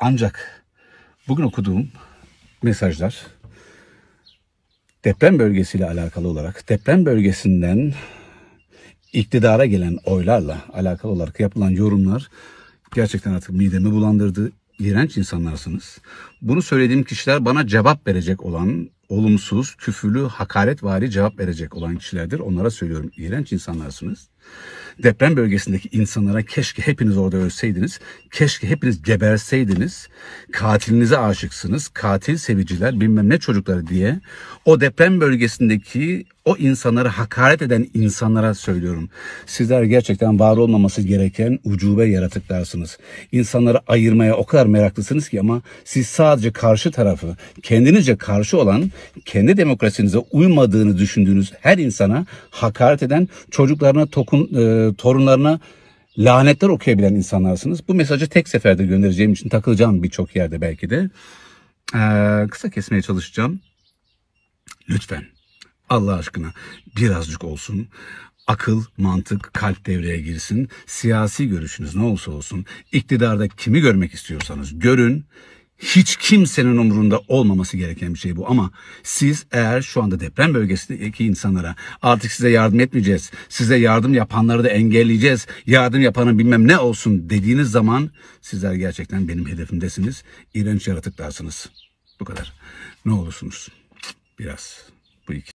Ancak bugün okuduğum mesajlar deprem bölgesiyle alakalı olarak deprem bölgesinden iktidara gelen oylarla alakalı olarak yapılan yorumlar gerçekten artık midemi bulandırdı. İğrenç insanlarsınız. Bunu söylediğim kişiler bana cevap verecek olan olumsuz, küfürlü, hakaretvari cevap verecek olan kişilerdir. Onlara söylüyorum İğrenç insanlarsınız. Deprem bölgesindeki insanlara keşke hepiniz orada ölseydiniz, keşke hepiniz geberseydiniz, katilinize aşıksınız, katil seviciler bilmem ne çocukları diye o deprem bölgesindeki o insanları hakaret eden insanlara söylüyorum. Sizler gerçekten var olmaması gereken ucube yaratıklarsınız. İnsanları ayırmaya o kadar meraklısınız ki ama siz sadece karşı tarafı, kendinizce karşı olan, kendi demokrasinize uymadığını düşündüğünüz her insana hakaret eden, çocuklarına tokun Coşkun e, torunlarına lanetler okuyabilen insanlarsınız. Bu mesajı tek seferde göndereceğim için takılacağım birçok yerde belki de. Ee, kısa kesmeye çalışacağım. Lütfen Allah aşkına birazcık olsun akıl, mantık, kalp devreye girsin. Siyasi görüşünüz ne olursa olsun iktidarda kimi görmek istiyorsanız görün hiç kimsenin umurunda olmaması gereken bir şey bu. Ama siz eğer şu anda deprem bölgesindeki insanlara artık size yardım etmeyeceğiz, size yardım yapanları da engelleyeceğiz, yardım yapanın bilmem ne olsun dediğiniz zaman sizler gerçekten benim hedefimdesiniz. İğrenç yaratıklarsınız. Bu kadar. Ne olursunuz biraz bu iki.